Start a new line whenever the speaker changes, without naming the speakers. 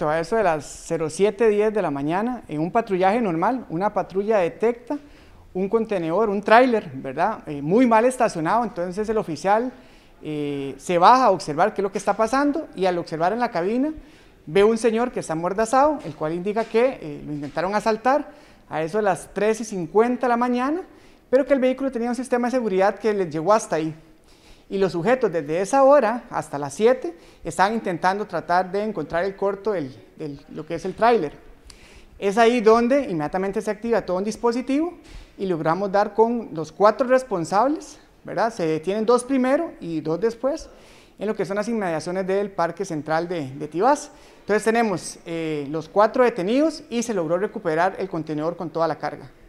A eso de las 07.10 de la mañana, en un patrullaje normal, una patrulla detecta un contenedor, un tráiler, ¿verdad? Eh, muy mal estacionado, entonces el oficial eh, se baja a observar qué es lo que está pasando y al observar en la cabina ve un señor que está mordazado, el cual indica que eh, lo intentaron asaltar a eso de las 3.50 de la mañana, pero que el vehículo tenía un sistema de seguridad que les llegó hasta ahí y los sujetos desde esa hora hasta las 7 están intentando tratar de encontrar el corto de lo que es el tráiler. Es ahí donde inmediatamente se activa todo un dispositivo y logramos dar con los cuatro responsables, ¿verdad? Se detienen dos primero y dos después en lo que son las inmediaciones del Parque Central de, de Tibás. Entonces tenemos eh, los cuatro detenidos y se logró recuperar el contenedor con toda la carga.